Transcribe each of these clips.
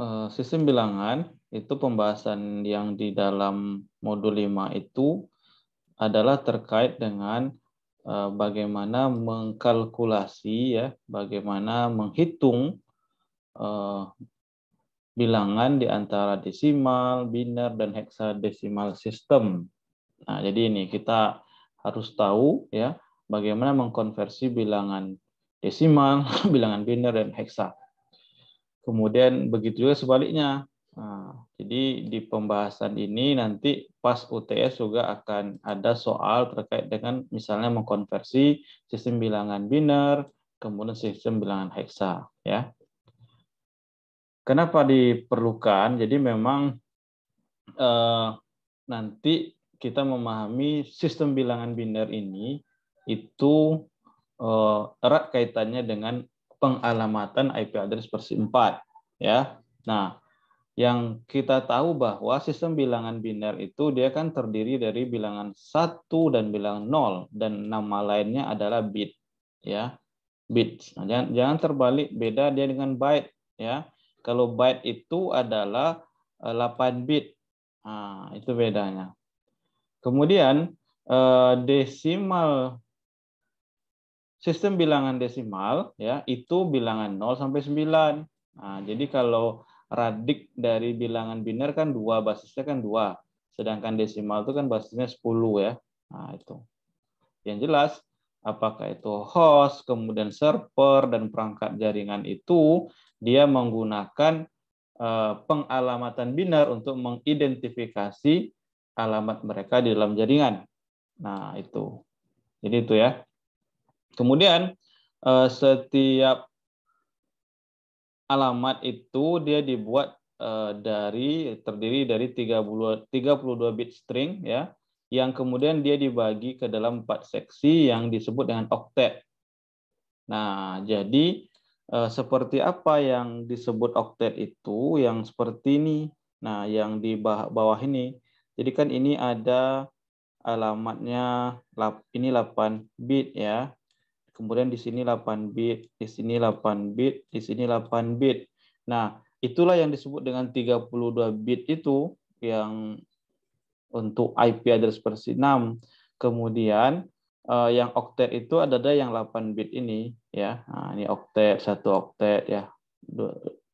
Eh, sistem bilangan itu pembahasan yang di dalam modul 5 itu adalah terkait dengan eh, bagaimana mengkalkulasi ya, bagaimana menghitung uh, bilangan di antara desimal, biner dan heksadesimal sistem. Nah, jadi ini kita harus tahu ya bagaimana mengkonversi bilangan desimal, bilangan biner dan heksa Kemudian begitu juga sebaliknya. Nah, jadi di pembahasan ini nanti pas UTS juga akan ada soal terkait dengan misalnya mengkonversi sistem bilangan biner, kemudian sistem bilangan heksa. Ya. Kenapa diperlukan? Jadi memang eh, nanti kita memahami sistem bilangan biner ini itu eh, erat kaitannya dengan pengalamatan IP address versi 4 ya. Nah, yang kita tahu bahwa sistem bilangan biner itu dia kan terdiri dari bilangan 1 dan bilangan 0 dan nama lainnya adalah bit ya. Bit. Nah, jangan jangan terbalik beda dia dengan byte ya. Kalau byte itu adalah 8 eh, bit. Nah, itu bedanya. Kemudian eh, desimal sistem bilangan desimal ya itu bilangan 0 sampai 9. Nah, jadi kalau radik dari bilangan biner kan dua basisnya kan dua, sedangkan desimal itu kan basisnya 10 ya. Nah, itu. Yang jelas apakah itu host, kemudian server dan perangkat jaringan itu dia menggunakan eh, pengalamatan biner untuk mengidentifikasi alamat mereka di dalam jaringan. Nah, itu. Jadi itu ya. Kemudian uh, setiap alamat itu dia dibuat uh, dari terdiri dari 30 32 bit string ya yang kemudian dia dibagi ke dalam empat seksi yang disebut dengan oktet. Nah, jadi uh, seperti apa yang disebut oktet itu yang seperti ini. Nah, yang di bawah, bawah ini. Jadi kan ini ada alamatnya ini 8 bit ya kemudian di sini 8 bit, di sini 8 bit, di sini 8 bit. Nah, itulah yang disebut dengan 32 bit itu yang untuk IP address versi 6. Kemudian eh, yang oktet itu ada ada yang 8 bit ini ya. Nah, ini oktet, satu oktet ya.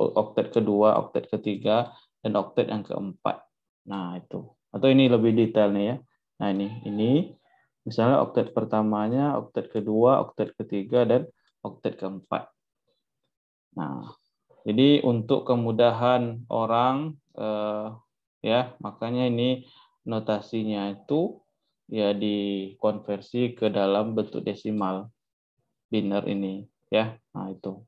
Oktet kedua, oktet ketiga, dan oktet yang keempat. Nah, itu. Atau ini lebih detail nih ya. Nah, ini ini Misalnya oktet pertamanya, oktet kedua, oktet ketiga, dan oktet keempat. Nah, jadi untuk kemudahan orang, eh, ya makanya ini notasinya itu ya dikonversi ke dalam bentuk desimal biner ini, ya. Nah itu.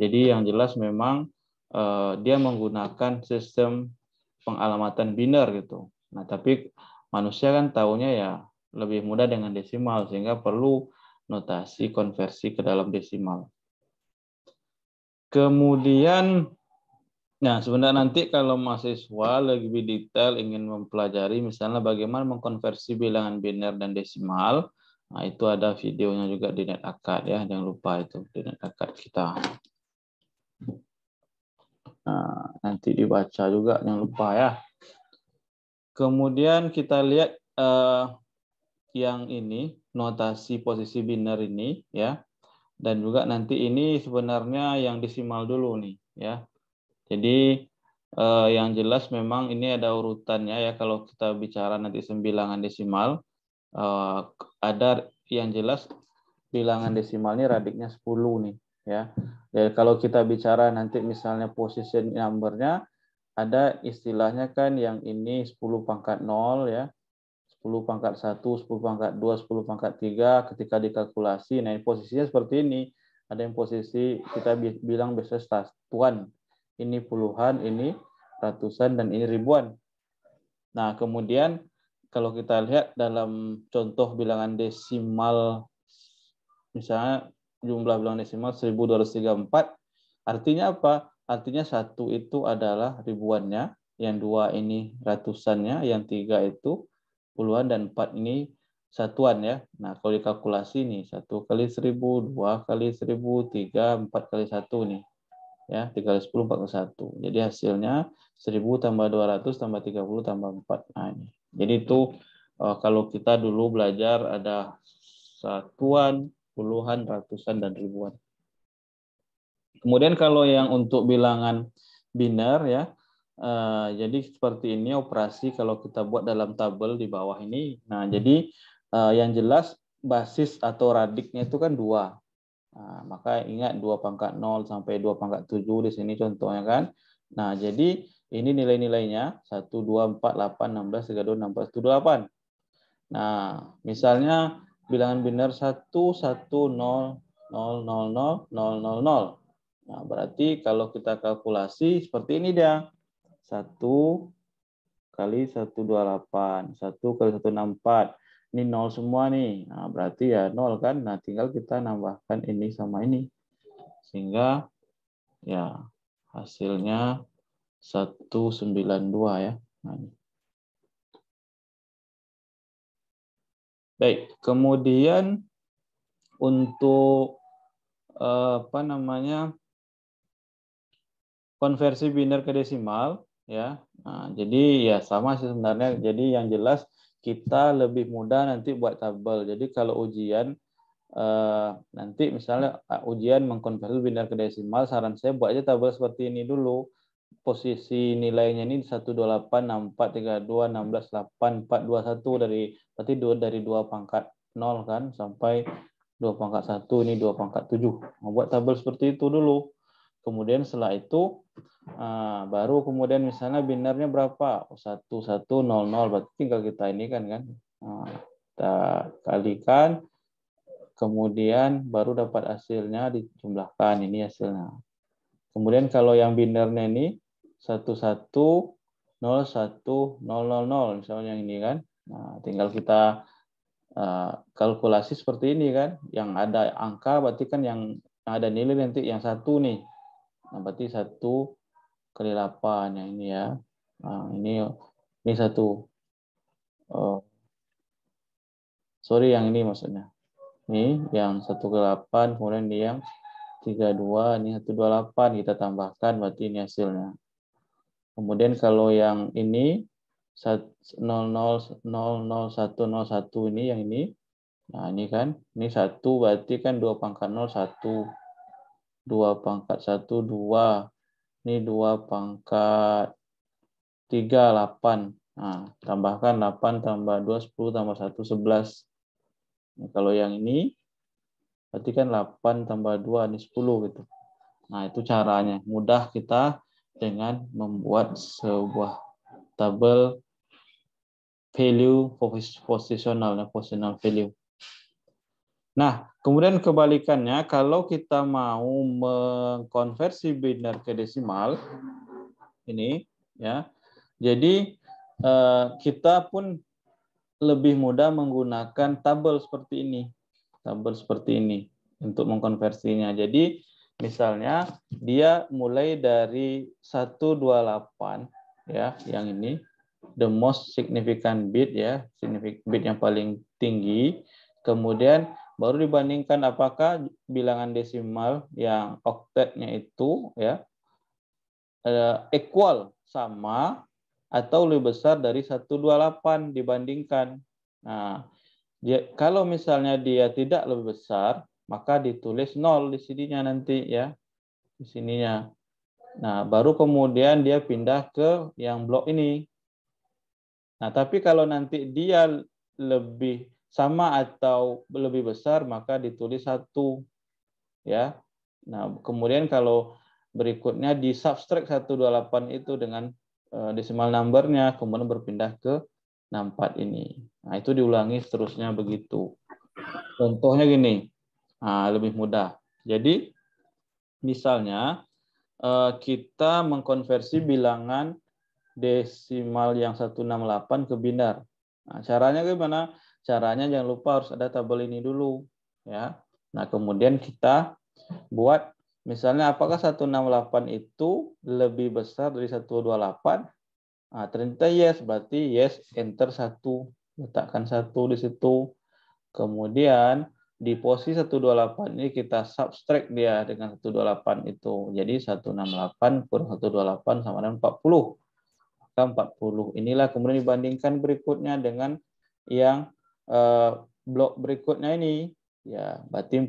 Jadi yang jelas memang eh, dia menggunakan sistem pengalamatan biner gitu. Nah, tapi manusia kan tahunya ya lebih mudah dengan desimal sehingga perlu notasi konversi ke dalam desimal. Kemudian nah sebenarnya nanti kalau mahasiswa lebih detail ingin mempelajari misalnya bagaimana mengkonversi bilangan biner dan desimal, nah itu ada videonya juga di net akad ya, jangan lupa itu di net akad kita. Nah, nanti dibaca juga jangan lupa ya. Kemudian kita lihat uh, yang ini notasi posisi biner ini ya dan juga nanti ini sebenarnya yang desimal dulu nih ya jadi eh, yang jelas memang ini ada urutannya ya kalau kita bicara nanti sembilangan desimal eh, ada yang jelas bilangan desimal ini radiknya 10 nih ya jadi kalau kita bicara nanti misalnya position numbernya ada istilahnya kan yang ini 10 pangkat 0 ya 10 pangkat 1, 10 pangkat 2, 10 pangkat 3 ketika dikalkulasi. Nah, posisinya seperti ini. Ada yang posisi kita bilang biasanya satuan. Ini puluhan, ini ratusan, dan ini ribuan. Nah, kemudian kalau kita lihat dalam contoh bilangan desimal, misalnya jumlah bilangan desimal 1234, artinya apa? Artinya satu itu adalah ribuannya, yang dua ini ratusannya, yang tiga itu puluhan dan empat ini satuan ya. Nah, kalau dikalkulasi nih satu kali seribu dua kali seribu tiga empat kali satu nih. Ya, tiga kali sepuluh empat kali satu. Jadi hasilnya seribu tambah dua ratus tambah tiga puluh tambah 4. Nah, ini. Jadi itu eh, kalau kita dulu belajar ada satuan, puluhan, ratusan, dan ribuan. Kemudian kalau yang untuk bilangan biner ya, Eh, jadi seperti ini operasi kalau kita buat dalam tabel di bawah ini. Nah, hmm. jadi uh, yang jelas basis atau radiknya itu kan dua. Nah, maka ingat 2 pangkat 0 sampai 2 pangkat 7 di sini contohnya kan. Nah, jadi ini nilai-nilainya 1, 2, 4, 8, 16, 32, 16, 28. Nah, misalnya bilangan biner 1, 1, 0, 0, 0, 0, 0, 0, 0. Nah, berarti kalau kita kalkulasi seperti ini dia. 1 kali 128, 1 kali 164. Ini 0 semua nih. Nah, berarti ya 0 kan. Nah, tinggal kita nambahkan ini sama ini. Sehingga ya hasilnya 192 ya. Nah, ini. Baik, kemudian untuk eh, apa namanya konversi biner ke desimal ya nah, jadi ya sama sih sebenarnya jadi yang jelas kita lebih mudah nanti buat tabel jadi kalau ujian eh, nanti misalnya ah, ujian mengkonversi biner ke desimal saran saya buat aja tabel seperti ini dulu posisi nilainya ini dua enam belas delapan empat dua satu dari berarti dua dari dua pangkat nol kan sampai dua pangkat satu ini dua pangkat 7 Membuat nah, tabel seperti itu dulu kemudian setelah itu Nah, baru kemudian misalnya binernya berapa? 1100 berarti tinggal kita ini kan kan. Nah, kita kalikan kemudian baru dapat hasilnya dijumlahkan ini hasilnya. Kemudian kalau yang binernya ini 1101000 misalnya yang ini kan. Nah, tinggal kita uh, kalkulasi seperti ini kan. Yang ada angka berarti kan yang, yang ada nilai nanti yang satu nih. Nah, berarti satu kali 8 ya ini ya. Nah, ini ini satu. Oh. Sorry yang ini maksudnya. Ini yang 1 ke 8 kemudian ini yang 32 ini 128 kita tambahkan berarti ini hasilnya. Kemudian kalau yang ini 00 ini yang ini Nah, ini kan, ini 1 berarti kan 2 pangkat 0, 1. 2 pangkat 1, 2. Ini 2 pangkat 3, 8. Nah, tambahkan 8 tambah 2, 10 tambah 1, 11. Nah, kalau yang ini, berarti kan 8 tambah 2, ini 10 gitu. Nah, itu caranya. Mudah kita dengan membuat sebuah tabel value positional, positional value. Nah, kemudian kebalikannya, kalau kita mau mengkonversi biner ke desimal, ini ya, jadi eh, kita pun lebih mudah menggunakan tabel seperti ini, tabel seperti ini untuk mengkonversinya. Jadi misalnya dia mulai dari 128 ya, yang ini the most significant bit ya, significant bit yang paling tinggi. Kemudian baru dibandingkan apakah bilangan desimal yang oktetnya itu ya eh, equal sama atau lebih besar dari 128 dibandingkan. Nah, dia, kalau misalnya dia tidak lebih besar, maka ditulis nol di sininya nanti ya. Di sininya. Nah, baru kemudian dia pindah ke yang blok ini. Nah, tapi kalau nanti dia lebih sama atau lebih besar maka ditulis satu ya nah kemudian kalau berikutnya di subtract 128 itu dengan eh, desimal numbernya kemudian berpindah ke 64 ini nah itu diulangi seterusnya begitu contohnya gini nah, lebih mudah jadi misalnya eh, kita mengkonversi bilangan desimal yang 168 ke binar. Nah, caranya gimana? caranya jangan lupa harus ada tabel ini dulu ya. Nah, kemudian kita buat misalnya apakah 168 itu lebih besar dari 128? Nah, ternyata yes, berarti yes enter satu letakkan satu di situ. Kemudian di posisi 128 ini kita subtract dia dengan 128 itu. Jadi 168 kurang 128 sama dengan 40. Maka 40. Inilah kemudian dibandingkan berikutnya dengan yang Eh, blok berikutnya ini ya berarti 40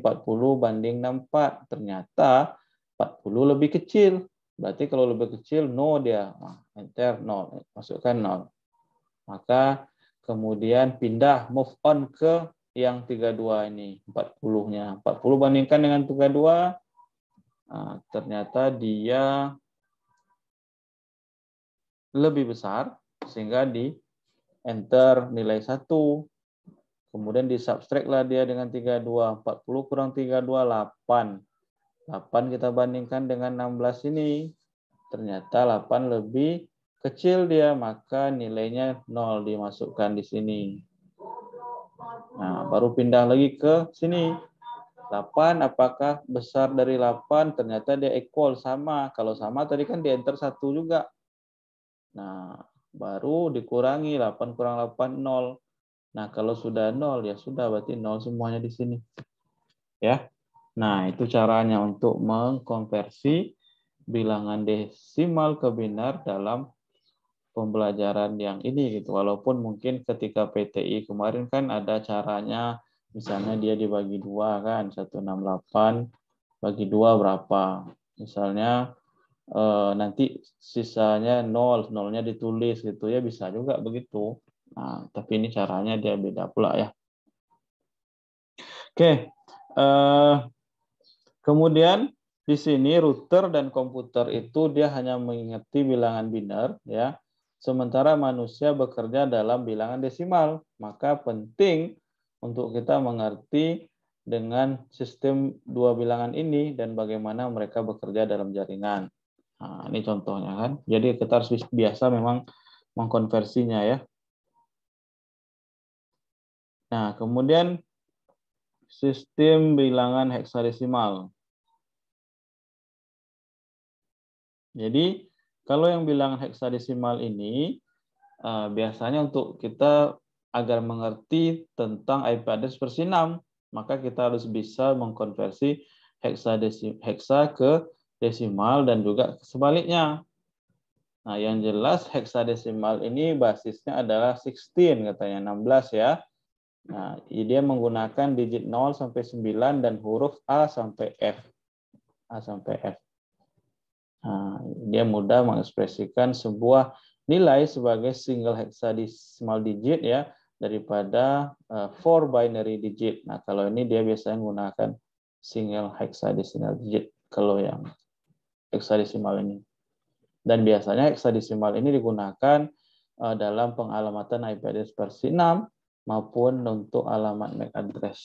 banding 64 ternyata 40 lebih kecil berarti kalau lebih kecil no dia enter 0 masukkan 0 maka kemudian pindah move on ke yang 32 ini 40 nya 40 bandingkan dengan 32 nah, ternyata dia lebih besar sehingga di enter nilai satu Kemudian disubstraklah dia dengan 32. 40 kurang 32, 8. 8 kita bandingkan dengan 16 ini. Ternyata 8 lebih kecil dia, maka nilainya 0 dimasukkan di sini. Nah, baru pindah lagi ke sini. 8 apakah besar dari 8? Ternyata dia equal sama. Kalau sama tadi kan di enter 1 juga. Nah, baru dikurangi 8 kurang 8 0. Nah, kalau sudah nol ya sudah berarti nol semuanya di sini. Ya. Nah, itu caranya untuk mengkonversi bilangan desimal ke binar dalam pembelajaran yang ini gitu. Walaupun mungkin ketika PTI kemarin kan ada caranya misalnya dia dibagi dua kan 168 bagi dua berapa misalnya eh, nanti sisanya nol nolnya ditulis gitu ya bisa juga begitu Nah, tapi ini caranya dia beda pula ya. Oke, eh, kemudian di sini router dan komputer itu dia hanya mengingati bilangan biner ya. Sementara manusia bekerja dalam bilangan desimal, maka penting untuk kita mengerti dengan sistem dua bilangan ini dan bagaimana mereka bekerja dalam jaringan. Nah, ini contohnya kan. Jadi kita harus biasa memang mengkonversinya ya. Nah, kemudian sistem bilangan heksadesimal. Jadi, kalau yang bilangan heksadesimal ini uh, biasanya untuk kita agar mengerti tentang IP address versi 6, maka kita harus bisa mengkonversi heksadesi heksa ke desimal dan juga sebaliknya. Nah, yang jelas heksadesimal ini basisnya adalah 16 katanya 16 ya. Nah, dia menggunakan digit 0 sampai 9 dan huruf A sampai F. A sampai F. Nah, dia mudah mengekspresikan sebuah nilai sebagai single hexadecimal digit ya daripada eh, four binary digit. Nah, kalau ini dia biasanya menggunakan single hexadecimal digit kalau yang hexadecimal ini. Dan biasanya hexadecimal ini digunakan eh, dalam pengalamatan IP address versi 6 maupun untuk alamat MAC address.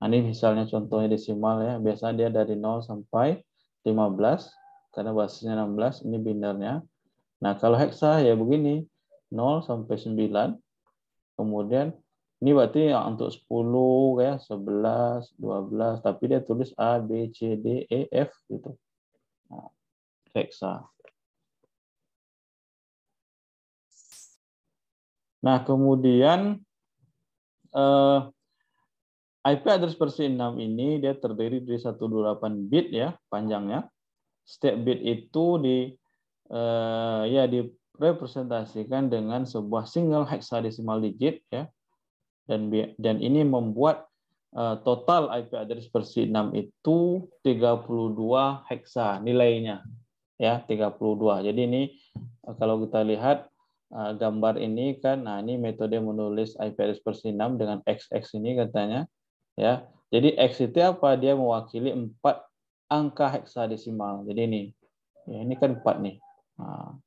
Nah, ini misalnya contohnya desimal ya, biasanya dia dari 0 sampai 15, karena basisnya 16, ini binernya. Nah, kalau hexa ya begini, 0 sampai 9, kemudian ini berarti ya untuk 10 ya, 11, 12, tapi dia tulis A, B, C, D, E, F gitu. Nah, hexa. Nah, kemudian uh, eh, IP address versi 6 ini dia terdiri dari 128 bit ya panjangnya. Setiap bit itu di uh, ya direpresentasikan dengan sebuah single hexadecimal digit ya. Dan dan ini membuat uh, total IP address versi 6 itu 32 hexa nilainya ya 32. Jadi ini kalau kita lihat Eh, gambar ini kan, nah ini metode menulis versi persinam dengan XX ini katanya. ya. Jadi X itu apa? Dia mewakili empat angka heksadesimal. Jadi ini, ya, ini kan empat nih. Nah,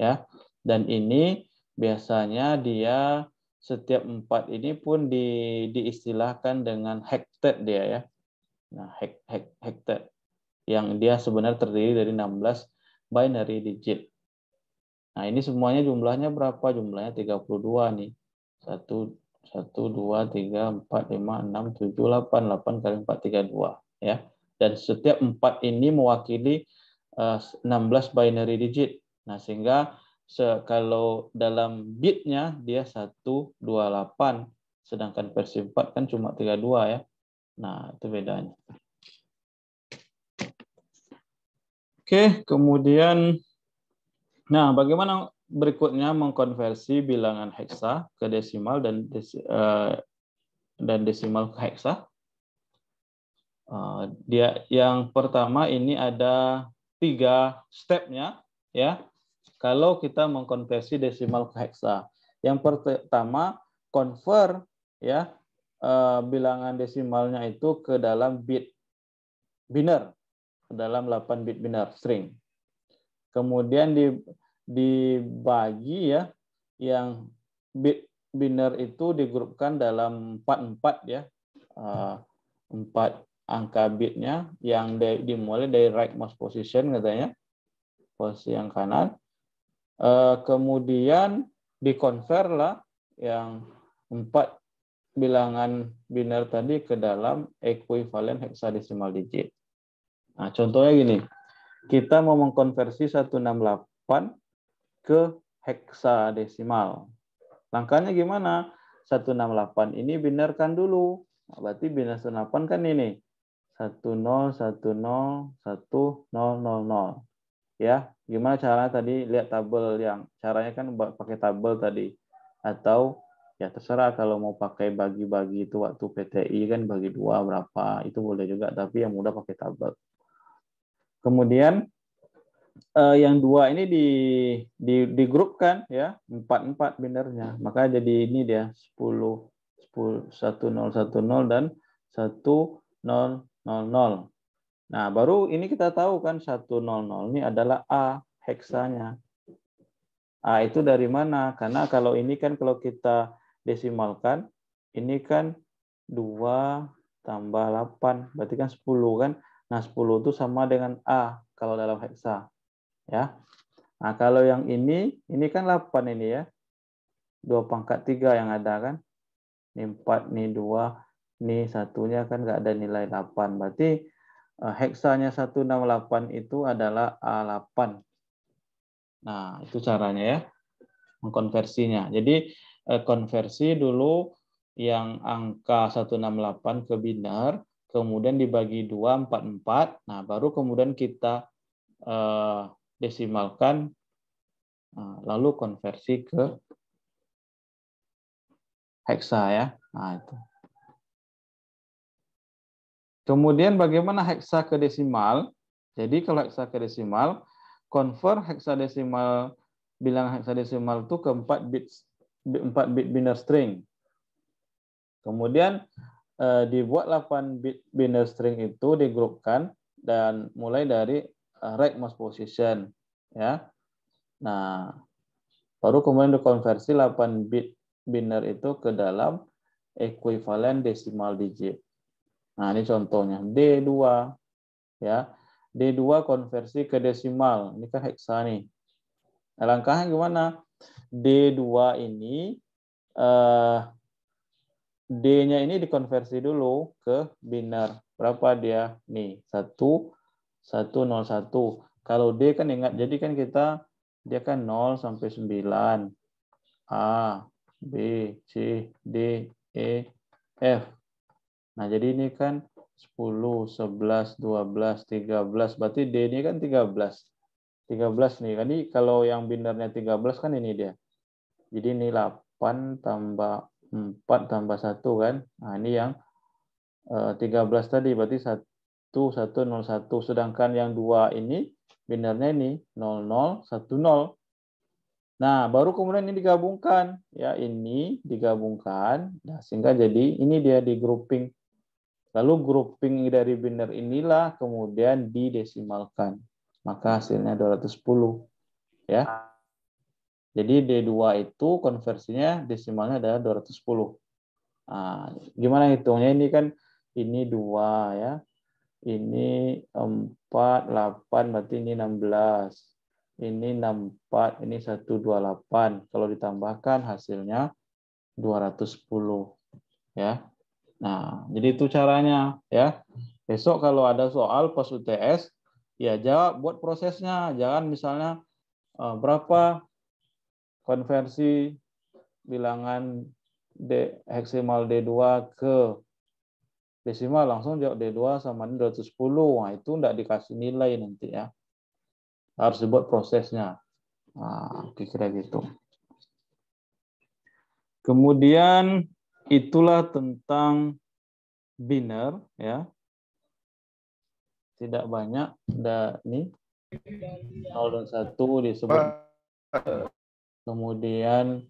ya. Dan ini biasanya dia setiap empat ini pun di, diistilahkan dengan hektet dia ya. Nah, hek, hek, hektet yang dia sebenarnya terdiri dari 16 binary digit. Nah, ini semuanya jumlahnya berapa? Jumlahnya 32 nih. 1, 1, 2, 3, 4, 5, 6, 7, 8. 8 kali 4, 32. Ya. Dan setiap 4 ini mewakili 16 eh, binary digit. Nah, sehingga se kalau dalam bitnya dia 128. Sedangkan versi 4 kan cuma 32 ya. Nah, itu bedanya. Oke, kemudian Nah, bagaimana berikutnya mengkonversi bilangan heksa ke desimal dan desi, uh, eh, dan desimal ke heksa? Uh, dia yang pertama ini ada tiga stepnya ya. Kalau kita mengkonversi desimal ke heksa, yang pertama convert ya uh, bilangan desimalnya itu ke dalam bit biner, ke dalam 8 bit biner string Kemudian dibagi ya yang bit biner itu digrupkan dalam 44 ya. Eh, empat angka bitnya yang dimulai dari right rightmost position katanya. Posisi yang kanan. Eh, kemudian dikonver lah yang empat bilangan biner tadi ke dalam equivalent hexadecimal digit. Nah, contohnya gini. Kita mau mengkonversi 168 ke heksadesimal. Langkahnya gimana? 168 ini binarkan dulu. Nah, berarti binar 168 kan ini. 10101000. Ya, gimana caranya tadi? Lihat tabel yang caranya kan pakai tabel tadi. Atau ya terserah kalau mau pakai bagi-bagi itu waktu PTI kan bagi dua berapa itu boleh juga tapi yang mudah pakai tabel Kemudian uh, yang dua ini di di digrupkan ya, empat empat binernya Maka jadi ini dia sepuluh satu nol satu nol dan satu nol nol Nah, baru ini kita tahu kan satu nol nol ini adalah A heksanya. A itu dari mana? Karena kalau ini kan kalau kita desimalkan, ini kan dua tambah 8, berarti kan 10 kan. Nah, 10 itu sama dengan A kalau dalam heksa. Ya. Nah, kalau yang ini, ini kan 8 ini ya. 2 pangkat 3 yang ada kan. Ini 4, ini 2, ini satunya kan nggak ada nilai 8. Berarti eh, heksanya 168 itu adalah A8. Nah, itu caranya ya mengkonversinya. Jadi eh, konversi dulu yang angka 168 ke binar, kemudian dibagi 2, 4, 4. Nah, baru kemudian kita uh, desimalkan, uh, lalu konversi ke heksa ya. Nah, itu. Kemudian bagaimana heksa ke desimal? Jadi kalau heksa ke desimal, convert desimal bilangan desimal itu ke 4 bit 4 bit binary string. Kemudian uh, dibuat 8 bit binary string itu digrupkan dan mulai dari uh, right most position ya. Nah, baru kemudian dikonversi 8 bit binary itu ke dalam equivalent decimal digit. Nah, ini contohnya D2 ya. D2 konversi ke desimal. Ini kan heksa nih. Nah, langkahnya gimana? D2 ini uh, D-nya ini dikonversi dulu ke biner. Berapa dia? Nih, 1, 1, 0, 1. Kalau D kan ingat, jadi kan kita, dia kan 0 sampai 9. A, B, C, D, E, F. Nah, jadi ini kan 10, 11, 12, 13. Berarti D ini kan 13. 13 nih. Kan? Ini kalau yang binernya 13 kan ini dia. Jadi ini 8 tambah 4 tambah 1 kan. Nah, ini yang 13 eh, tadi berarti 1 1 0 1 sedangkan yang 2 ini binarnya ini 0 0 1 0. Nah, baru kemudian ini digabungkan. Ya, ini digabungkan nah, sehingga jadi ini dia di grouping. Lalu grouping dari binar inilah kemudian didesimalkan. Maka hasilnya 210. Ya. Jadi D2 itu konversinya desimalnya adalah 210. Nah, gimana hitungnya ini kan ini 2 ya. Ini 4 8 berarti ini 16. Ini 64, ini 128. Kalau ditambahkan hasilnya 210 ya. Nah, jadi itu caranya ya. Besok kalau ada soal pas UTS ya jawab buat prosesnya. Jangan misalnya eh, berapa konversi bilangan D, heksimal D2 ke desimal langsung jawab D2 sama 210. Nah, itu tidak dikasih nilai nanti ya. Harus dibuat prosesnya. Nah, kira-kira gitu. Kemudian itulah tentang biner ya. Tidak banyak ada ini 0 dan 1 disebut Kemudian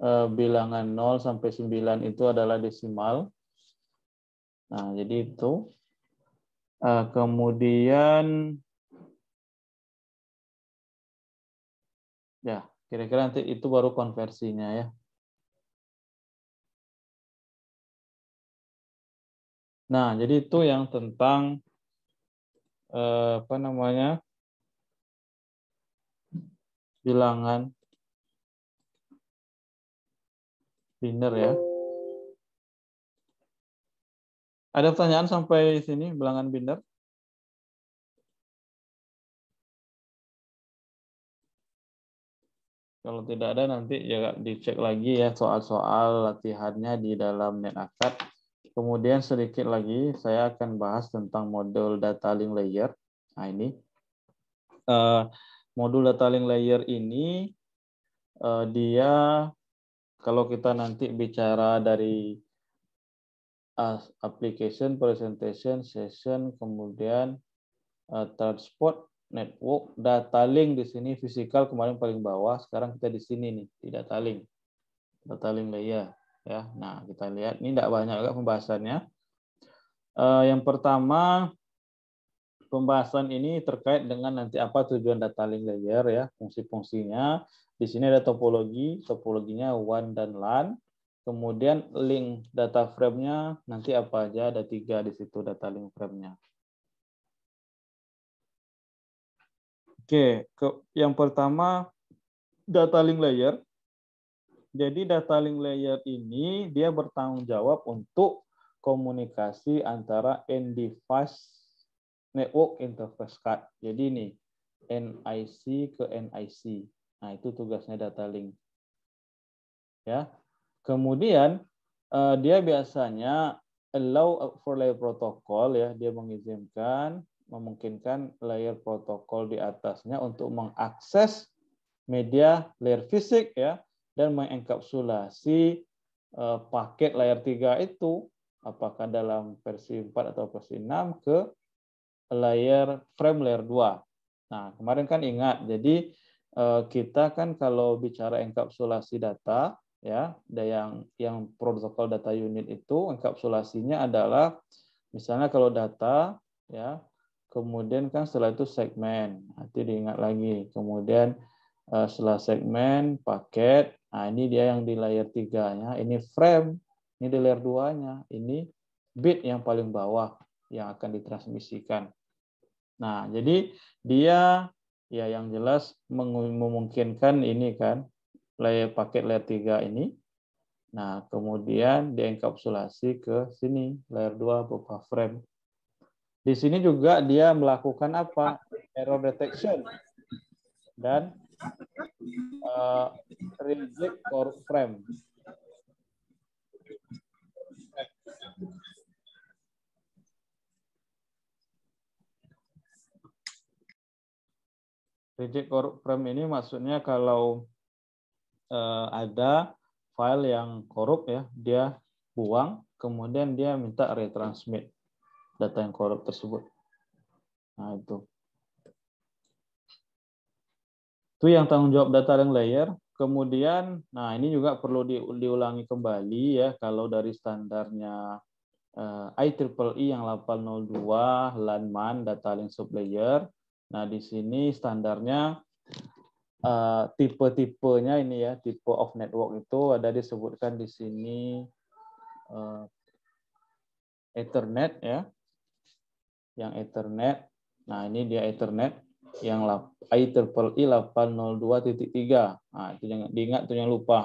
eh, bilangan 0 sampai 9 itu adalah desimal. Nah, jadi itu. Eh, kemudian ya, kira-kira nanti itu baru konversinya ya. Nah, jadi itu yang tentang eh, apa namanya? bilangan Dinner ya. Ada pertanyaan sampai sini bilangan binder? Kalau tidak ada nanti ya dicek lagi ya soal-soal latihannya di dalam NetAcad. Kemudian sedikit lagi saya akan bahas tentang modul data link layer. Nah ini uh, modul data link layer ini uh, dia kalau kita nanti bicara dari ah, application, presentation, session, kemudian uh, transport, network, data link di sini fisikal kemarin paling bawah, sekarang kita di sini nih, tidak data Data link layer ya. Nah, kita lihat ini tidak banyak juga pembahasannya. Uh, yang pertama pembahasan ini terkait dengan nanti apa tujuan data link layer ya, fungsi-fungsinya, di sini ada topologi, topologinya one dan LAN. Kemudian link data frame-nya nanti apa aja, ada tiga di situ data link frame-nya. Oke, ke, yang pertama data link layer. Jadi data link layer ini dia bertanggung jawab untuk komunikasi antara end device network interface card. Jadi ini NIC ke NIC. Nah, itu tugasnya data link. Ya. Kemudian uh, dia biasanya allow for layer protokol ya, dia mengizinkan memungkinkan layer protokol di atasnya untuk mengakses media layer fisik ya dan mengenkapsulasi uh, eh, paket layer 3 itu apakah dalam versi 4 atau versi 6 ke layer frame layer 2. Nah, kemarin kan ingat jadi Eh, kita kan kalau bicara enkapsulasi data ya yang yang protokol data unit itu enkapsulasinya adalah misalnya kalau data ya kemudian kan setelah itu segmen nanti diingat lagi kemudian eh, setelah segmen paket nah ini dia yang di layer tiganya ini frame ini di layer duanya, ini bit yang paling bawah yang akan ditransmisikan nah jadi dia Ya, yang jelas memungkinkan ini kan layer paket layer 3 ini. Nah, kemudian dienkapsulasi ke sini layer 2 berupa frame. Di sini juga dia melakukan apa? Error detection dan uh, reject or frame. Rigid core frame ini maksudnya kalau uh, ada file yang korup ya, dia buang, kemudian dia minta retransmit data yang korup tersebut. Nah, itu. Itu yang tanggung jawab data yang layer. Kemudian, nah ini juga perlu di, diulangi kembali ya, kalau dari standarnya uh, eh, IEEE e yang 802 LANMAN data link sublayer Nah, di sini standarnya uh, tipe-tipenya ini ya, tipe of network itu ada disebutkan di sini eh, Ethernet ya. Yang Ethernet. Nah, ini dia Ethernet yang IEEE 802.3. E nah, itu jangan diingat tuh jangan lupa.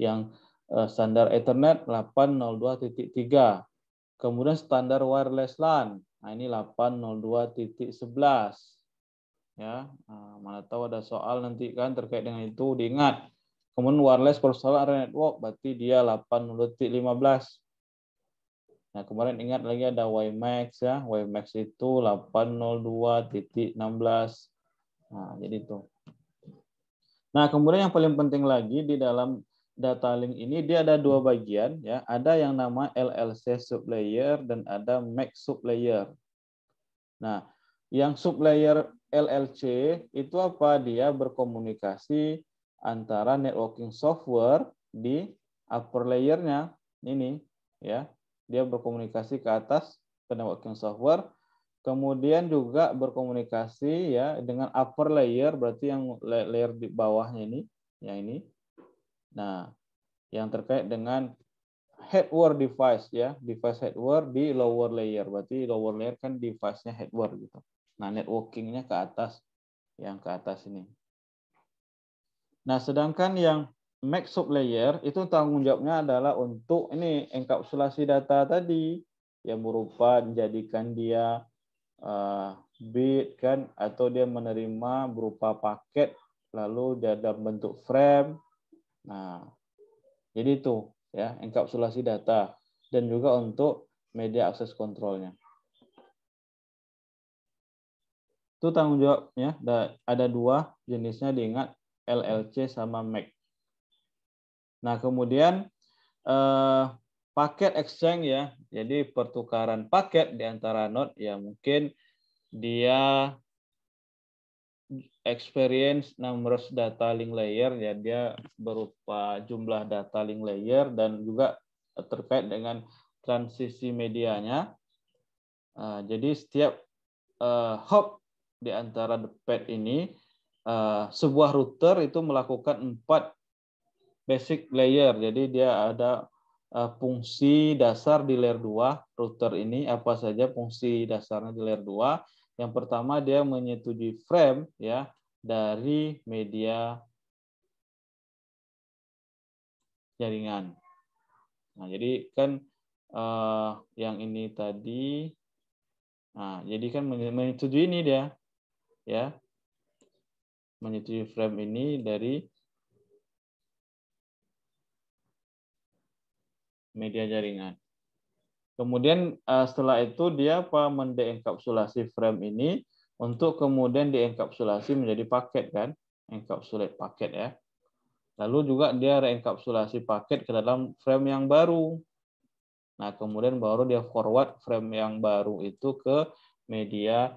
Yang eh, standar Ethernet 802.3. Kemudian standar wireless LAN. Nah, ini 802.11 ya eh, mana tahu ada soal nanti kan terkait dengan itu diingat kemudian wireless personal area network berarti dia 8 15 nah kemarin ingat lagi ada WiMAX ya WiMAX itu 802.16 nah jadi itu nah kemudian yang paling penting lagi di dalam data link ini dia ada dua bagian ya ada yang nama LLC sublayer dan ada MAC sublayer nah yang sublayer LLC itu apa? Dia berkomunikasi antara networking software di upper layernya ini ya. Dia berkomunikasi ke atas ke networking software kemudian juga berkomunikasi ya dengan upper layer berarti yang layer di bawahnya ini yang ini nah yang terkait dengan headware device ya device headware di lower layer berarti lower layer kan device-nya headware gitu Nah, networkingnya ke atas, yang ke atas ini. Nah, sedangkan yang Max sub layer itu tanggung jawabnya adalah untuk ini enkapsulasi data tadi yang berupa menjadikan dia uh, bit kan atau dia menerima berupa paket lalu dia dalam bentuk frame. Nah, jadi itu ya enkapsulasi data dan juga untuk media akses kontrolnya. Itu tanggung jawabnya ada dua jenisnya diingat LLC sama MAC. Nah, kemudian eh, paket exchange ya. Jadi pertukaran paket di antara node ya mungkin dia experience numbers data link layer ya dia berupa jumlah data link layer dan juga terkait dengan transisi medianya. Nah, jadi setiap uh, eh, hop di antara the pad ini uh, sebuah router itu melakukan empat basic layer. Jadi dia ada uh, fungsi dasar di layer 2 router ini apa saja fungsi dasarnya di layer 2. Yang pertama dia menyetujui frame ya dari media jaringan. Nah, jadi kan uh, yang ini tadi nah, jadi kan menyetujui ini dia ya menyetujui frame ini dari media jaringan. Kemudian eh, setelah itu dia apa mendeenkapsulasi frame ini untuk kemudian dienkapsulasi menjadi paket kan, encapsulate paket ya. Lalu juga dia reenkapsulasi paket ke dalam frame yang baru. Nah, kemudian baru dia forward frame yang baru itu ke media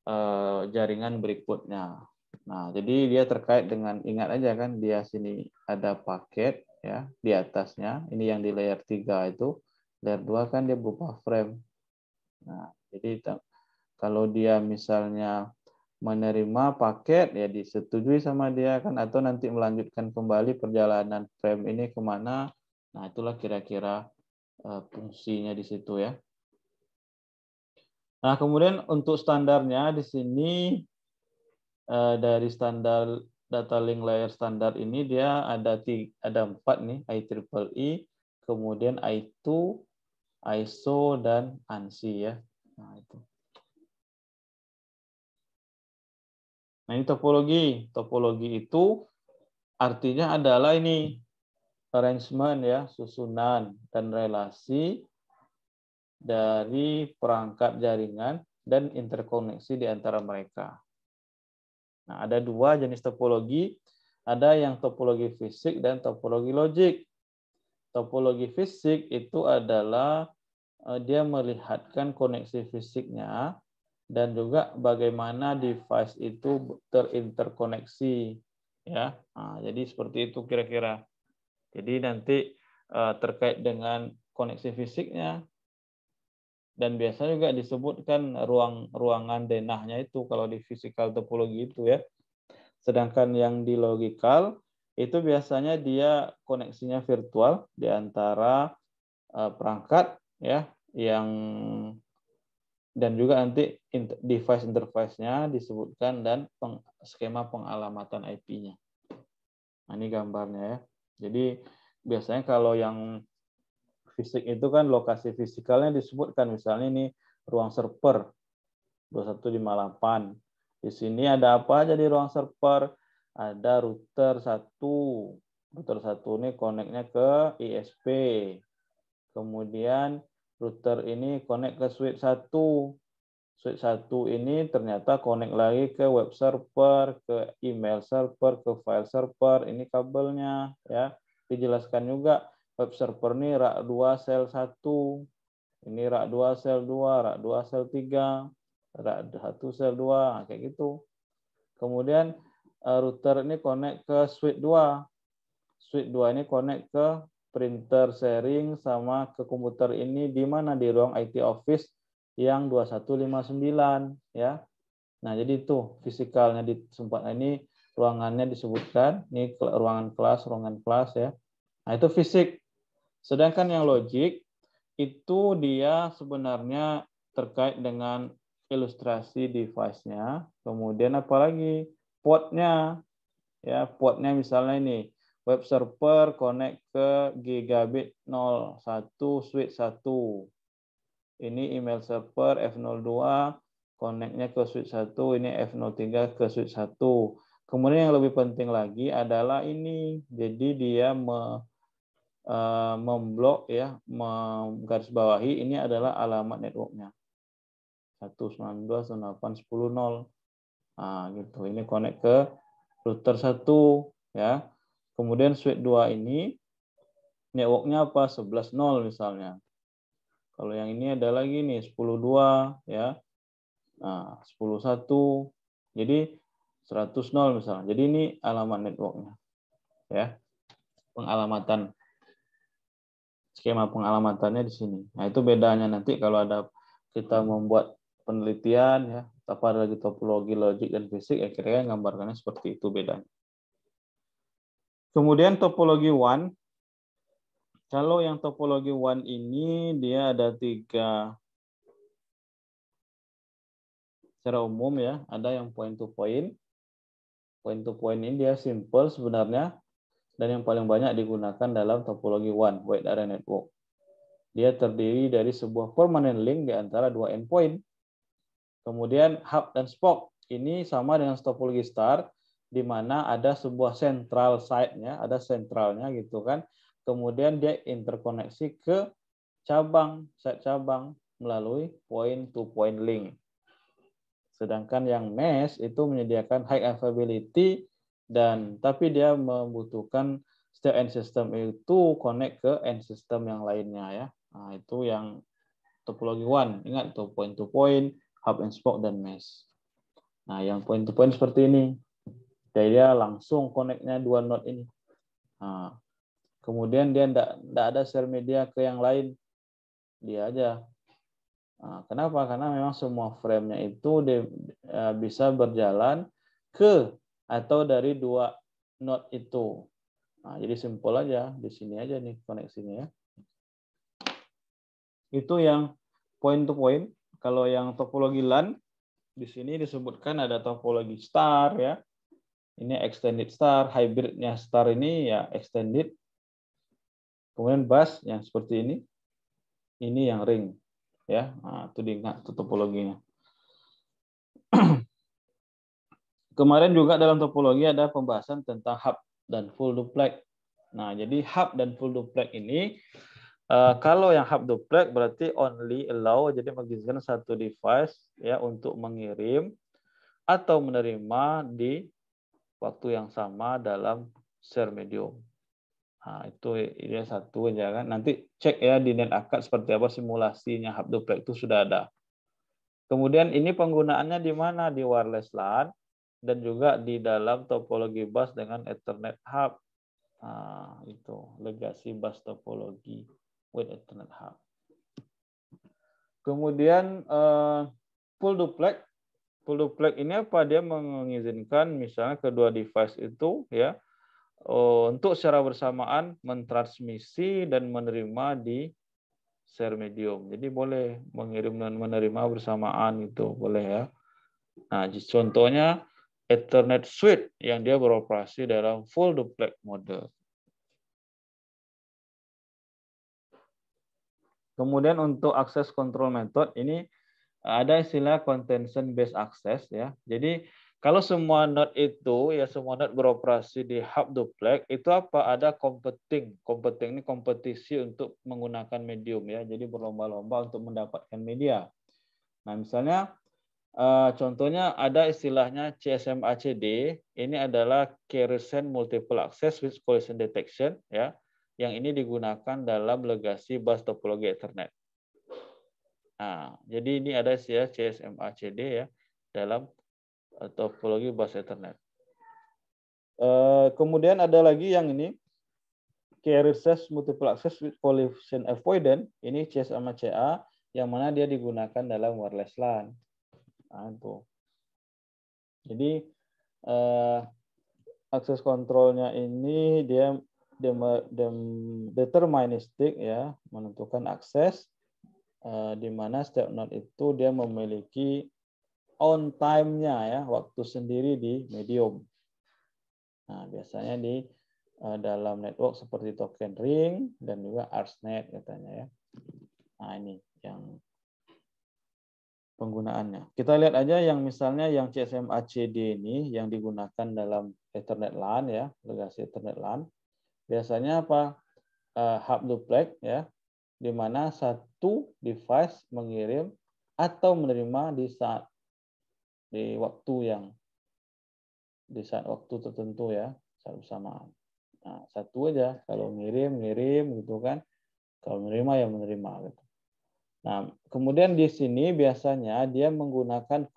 Eh, jaringan berikutnya. Nah, jadi dia terkait dengan ingat aja kan dia sini ada paket ya di atasnya. Ini yang di layer 3 itu, layer 2 kan dia berupa frame. Nah, jadi kalau dia misalnya menerima paket ya disetujui sama dia kan atau nanti melanjutkan kembali perjalanan frame ini kemana nah itulah kira-kira eh, fungsinya di situ ya Nah, kemudian untuk standarnya di sini eh, dari standar data link layer standar ini dia ada tiga, ada empat nih IEEE, e, kemudian I2, ISO dan ANSI ya. Nah, itu. Nah, ini topologi. Topologi itu artinya adalah ini arrangement ya, susunan dan relasi dari perangkat jaringan dan interkoneksi di antara mereka. Nah, ada dua jenis topologi, ada yang topologi fisik dan topologi logik. Topologi fisik itu adalah eh, dia melihatkan koneksi fisiknya dan juga bagaimana device itu terinterkoneksi ya. Nah, jadi seperti itu kira-kira. Jadi nanti eh, terkait dengan koneksi fisiknya, dan biasanya juga disebutkan ruang-ruangan denahnya itu kalau di physical topology itu ya. Sedangkan yang di logical itu biasanya dia koneksinya virtual di antara eh, perangkat ya yang dan juga nanti device interface-nya disebutkan dan peng, skema pengalamatan IP-nya. Nah, ini gambarnya ya. Jadi biasanya kalau yang fisik itu kan lokasi fisikalnya disebutkan misalnya ini ruang server 2158. Di sini ada apa jadi ruang server? Ada router 1. Router 1 ini koneknya ke ISP. Kemudian router ini konek ke switch 1. Switch 1 ini ternyata konek lagi ke web server, ke email server, ke file server. Ini kabelnya ya. Dijelaskan juga web server ini rak 2 sel 1, ini rak 2 sel 2, rak 2 sel 3, rak 1 sel 2, kayak gitu. Kemudian eh, router ini connect ke switch 2. Switch 2 ini connect ke printer sharing sama ke komputer ini di mana di ruang IT office yang 2159 ya. Nah, jadi itu fisikalnya di tempat ini ruangannya disebutkan, ini ruangan kelas, ruangan kelas ya. Nah, itu fisik. Sedangkan yang logik itu dia sebenarnya terkait dengan ilustrasi device-nya, kemudian apalagi portnya, ya portnya misalnya ini web server connect ke gigabit 01 switch 1. Ini email server F02 connectnya ke switch 1, ini F03 ke switch 1. Kemudian yang lebih penting lagi adalah ini, jadi dia me Eh, memblok ya bawahi ini adalah alamat networknya 192.168.10.0 nah, gitu ini connect ke router 1 ya kemudian switch 2 ini networknya apa 11.0 misalnya kalau yang ini ada lagi nih 10.2 ya nah 10.1 jadi 100.0 misalnya jadi ini alamat networknya ya pengalamatan skema pengalamatannya di sini. Nah, itu bedanya nanti kalau ada kita membuat penelitian ya, apa ada lagi topologi, logik dan fisik, ya kira-kira gambarkannya seperti itu bedanya. Kemudian topologi one. Kalau yang topologi one ini dia ada tiga secara umum ya, ada yang point to point. Point to point ini dia simple sebenarnya dan yang paling banyak digunakan dalam topologi WAN, Wide Area Network. Dia terdiri dari sebuah permanent link di antara dua endpoint. Kemudian hub dan spoke. Ini sama dengan topologi star, di mana ada sebuah central site-nya, ada sentralnya gitu kan. Kemudian dia interkoneksi ke cabang, set cabang melalui point to point link. Sedangkan yang mesh itu menyediakan high availability dan tapi dia membutuhkan setiap end system itu connect ke end system yang lainnya ya. Nah, itu yang topologi one. Ingat tuh point to point, hub and spoke dan mesh. Nah, yang point to point seperti ini. Jadi dia langsung connectnya dua node ini. Nah, kemudian dia tidak tidak ada share media ke yang lain. Dia aja. Nah, kenapa? Karena memang semua frame-nya itu dia, eh, bisa berjalan ke atau dari dua node itu. Nah, jadi simpel aja di sini aja nih koneksinya ya. Itu yang point to point. Kalau yang topologi LAN di sini disebutkan ada topologi star ya. Ini extended star, hybridnya star ini ya extended. Kemudian bus yang seperti ini. Ini yang ring ya. Nah, itu diingat nah, topologinya. Kemarin juga dalam topologi ada pembahasan tentang hub dan full duplex. Nah, jadi hub dan full duplex ini uh, kalau yang hub duplex berarti only allow jadi mengizinkan satu device ya untuk mengirim atau menerima di waktu yang sama dalam share medium. Nah, itu ini satu aja ya kan. Nanti cek ya di net akad seperti apa simulasinya hub duplex itu sudah ada. Kemudian ini penggunaannya di mana? Di wireless LAN dan juga di dalam topologi bus dengan Ethernet Hub. Nah, itu legasi bus topologi with Ethernet Hub. Kemudian eh, full duplex, full duplex ini apa? Dia mengizinkan misalnya kedua device itu ya eh, untuk secara bersamaan mentransmisi dan menerima di share medium. Jadi boleh mengirim dan menerima bersamaan itu boleh ya. Nah, contohnya Ethernet switch yang dia beroperasi dalam full duplex mode. Kemudian untuk akses control method ini eh, ada istilah contention based access ya. Jadi kalau semua node itu ya semua node beroperasi di hub duplex itu apa ada competing. Competing ini kompetisi untuk menggunakan medium ya. Jadi berlomba-lomba untuk mendapatkan media. Nah, misalnya Eh, contohnya ada istilahnya CSMACD. Ini adalah Kerosene Multiple Access with Collision Detection, ya, yang ini digunakan dalam legasi bus topologi Ethernet. Nah, jadi ini ada ya, CSMACD ya dalam eh, topologi bus Ethernet. Uh, kemudian ada lagi yang ini Kerosene Multiple Access with Collision Avoidance. Ini CSMACA yang mana dia digunakan dalam wireless LAN. Nah, Jadi eh, akses kontrolnya ini dia deterministik ya, menentukan akses eh, di mana step node itu dia memiliki on time-nya ya, waktu sendiri di medium. Nah, biasanya di eh, dalam network seperti token ring dan juga ARSNet katanya ya. Nah, ini yang penggunaannya. Kita lihat aja yang misalnya yang CSM ACD ini yang digunakan dalam Ethernet LAN ya, legasi Ethernet LAN. Biasanya apa? Uh, hub duplex ya, di mana satu device mengirim atau menerima di saat di waktu yang di saat waktu tertentu ya, saat bersamaan. Nah, satu aja kalau ngirim ngirim gitu kan. Kalau menerima ya menerima gitu. Nah, kemudian di sini biasanya dia menggunakan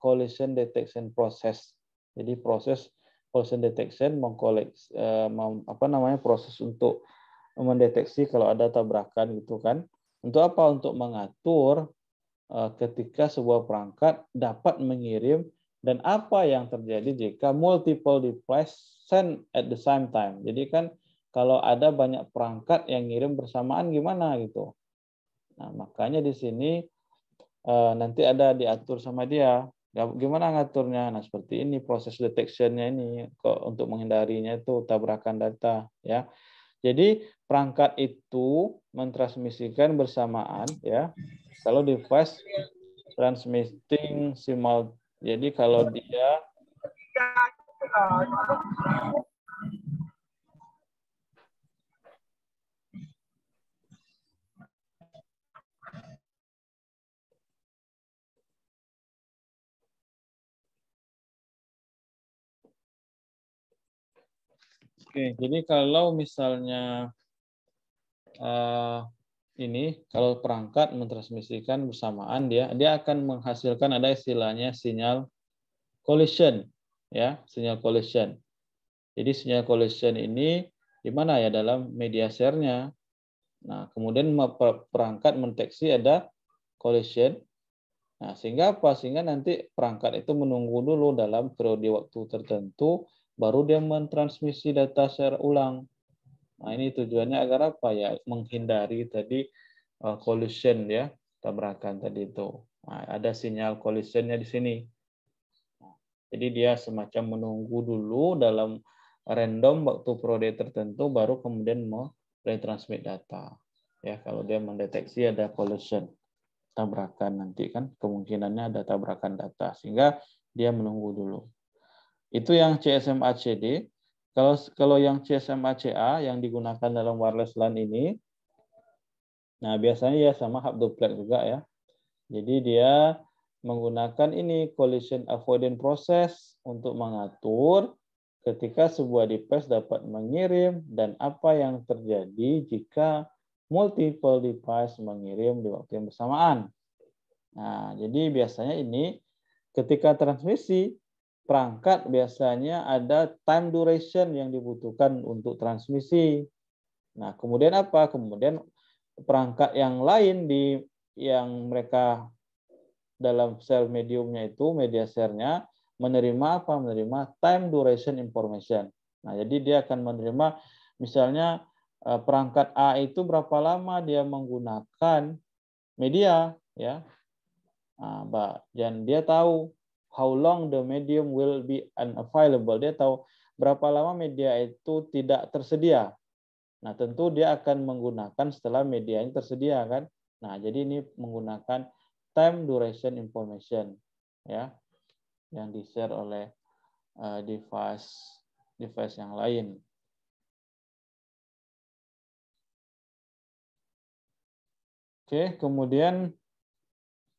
collision detection process. Jadi proses collision detection mengkoleks eh, apa namanya proses untuk mendeteksi kalau ada tabrakan gitu kan. Untuk apa? Untuk mengatur eh, ketika sebuah perangkat dapat mengirim dan apa yang terjadi jika multiple device send at the same time. Jadi kan kalau ada banyak perangkat yang ngirim bersamaan gimana gitu Nah, makanya di sini eh, nanti ada diatur sama dia. Ya, gimana ngaturnya? Nah, seperti ini proses detectionnya ini kok untuk menghindarinya itu tabrakan data, ya. Jadi perangkat itu mentransmisikan bersamaan, ya. Kalau device transmitting simal, jadi kalau dia Oke, jadi kalau misalnya uh, ini kalau perangkat mentransmisikan bersamaan dia dia akan menghasilkan ada istilahnya sinyal collision ya, sinyal collision. Jadi sinyal collision ini di mana ya dalam media share Nah, kemudian perangkat mendeteksi ada collision. Nah, sehingga apa? Sehingga nanti perangkat itu menunggu dulu dalam periode waktu tertentu baru dia mentransmisi data secara ulang. Nah, ini tujuannya agar apa ya? Menghindari tadi uh, collision ya, tabrakan tadi itu. Nah, ada sinyal collisionnya di sini. Jadi dia semacam menunggu dulu dalam random waktu prode tertentu baru kemudian mau retransmit data. Ya, kalau dia mendeteksi ada collision tabrakan nanti kan kemungkinannya ada tabrakan data sehingga dia menunggu dulu. Itu yang CSMACD. Kalau kalau yang CSMACA yang digunakan dalam wireless LAN ini, nah biasanya ya sama hub duplex juga ya. Jadi dia menggunakan ini collision avoidance process untuk mengatur ketika sebuah device dapat mengirim dan apa yang terjadi jika multiple device mengirim di waktu yang bersamaan. Nah, jadi biasanya ini ketika transmisi perangkat biasanya ada time duration yang dibutuhkan untuk transmisi. Nah, kemudian apa? Kemudian perangkat yang lain di yang mereka dalam sel mediumnya itu media share-nya menerima apa? Menerima time duration information. Nah, jadi dia akan menerima misalnya eh, perangkat A itu berapa lama dia menggunakan media ya. Nah, dan dia tahu how long the medium will be unavailable. Dia tahu berapa lama media itu tidak tersedia. Nah, tentu dia akan menggunakan setelah medianya tersedia kan. Nah, jadi ini menggunakan time duration information ya yang di-share oleh eh, device device yang lain. Oke, kemudian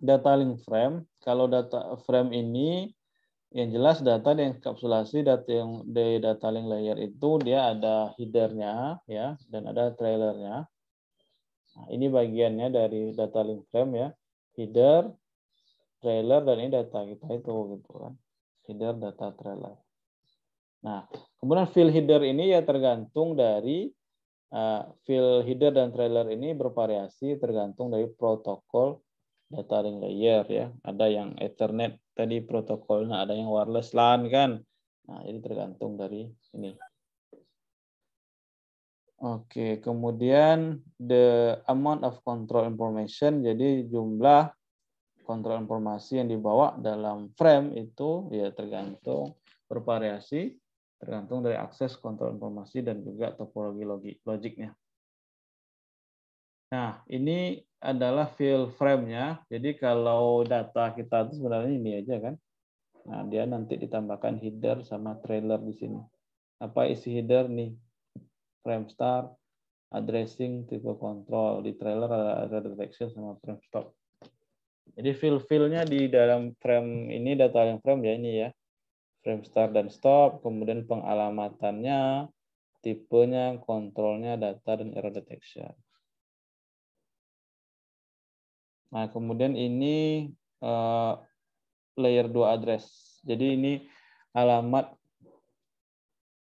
data link frame. Kalau data frame ini yang jelas data yang kapsulasi data yang di data link layer itu dia ada headernya ya dan ada trailernya. Nah, ini bagiannya dari data link frame ya. Header, trailer dan ini data kita itu gitu kan. Header, data, trailer. Nah, kemudian fill header ini ya tergantung dari uh, fill header dan trailer ini bervariasi tergantung dari protokol data ring layer ya ada yang Ethernet tadi protokolnya ada yang wireless LAN kan nah ini tergantung dari ini Oke, kemudian the amount of control information, jadi jumlah kontrol informasi yang dibawa dalam frame itu ya tergantung bervariasi, tergantung dari akses kontrol informasi dan juga topologi logiknya. Nah, ini adalah fill frame-nya. Jadi kalau data kita itu sebenarnya ini aja kan. Nah, dia nanti ditambahkan header sama trailer di sini. Apa isi header nih? Frame start, addressing, tipe control. Di trailer ada, ada detection sama frame stop. Jadi fill fill-nya di dalam frame ini, data yang frame ya ini ya. Frame start dan stop, kemudian pengalamatannya, tipenya, kontrolnya, data, dan error detection. Nah, kemudian ini uh, layer 2 address. Jadi ini alamat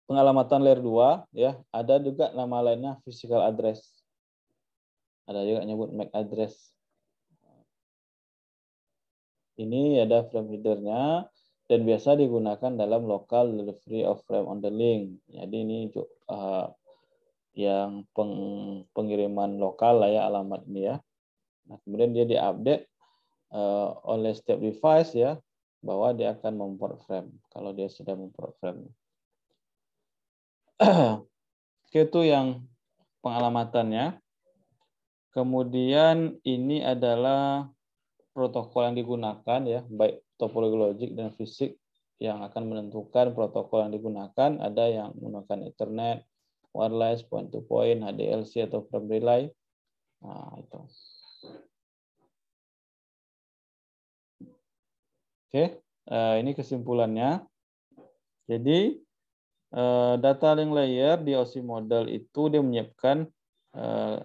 pengalamatan layer 2 ya. Ada juga nama lainnya physical address. Ada juga nyebut MAC address. Ini ada frame headernya dan biasa digunakan dalam local delivery of frame on the link. Jadi ini uh, yang peng, pengiriman lokal lah ya alamat ini ya. Nah, kemudian dia diupdate uh, oleh setiap device ya bahwa dia akan memport frame kalau dia sudah memport frame. Oke, itu yang pengalamatannya. Kemudian ini adalah protokol yang digunakan ya, baik topologi logik dan fisik yang akan menentukan protokol yang digunakan. Ada yang menggunakan Ethernet, wireless, point to point, HDLC atau frame relay. Nah, itu. Oke, eh, ini kesimpulannya. Jadi eh, data link layer di OSI model itu dia menyiapkan eh,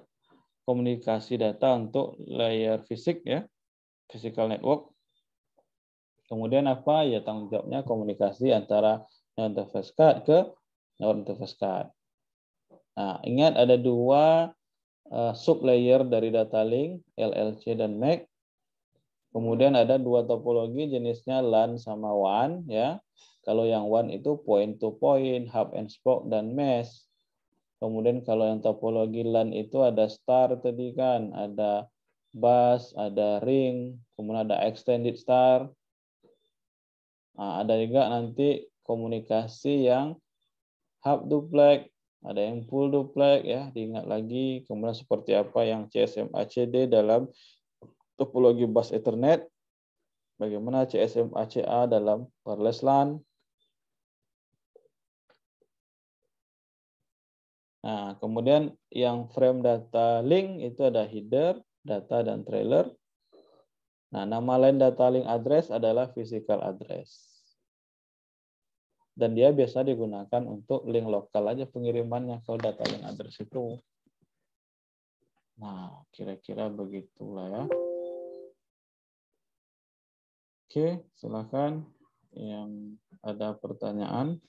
komunikasi data untuk layer fisik ya, physical network. Kemudian apa? Ya tanggung jawabnya komunikasi antara node interface card ke network interface card. Nah, ingat ada dua uh, sub layer dari data link, LLC dan MAC. Kemudian ada dua topologi jenisnya LAN sama WAN ya. Kalau yang WAN itu point to point, hub and spoke dan mesh. Kemudian kalau yang topologi LAN itu ada star tadi kan, ada bus, ada ring, kemudian ada extended star. Nah, ada juga nanti komunikasi yang hub duplex, ada yang full duplex ya, diingat lagi kemudian seperti apa yang CSMACD dalam topologi bus Ethernet, bagaimana ACA dalam wireless LAN. Nah, kemudian yang frame data link itu ada header, data, dan trailer. Nah, nama lain data link address adalah physical address. Dan dia biasa digunakan untuk link lokal aja pengirimannya kalau data link address itu. Nah, kira-kira begitulah ya. Oke, silakan yang ada pertanyaan.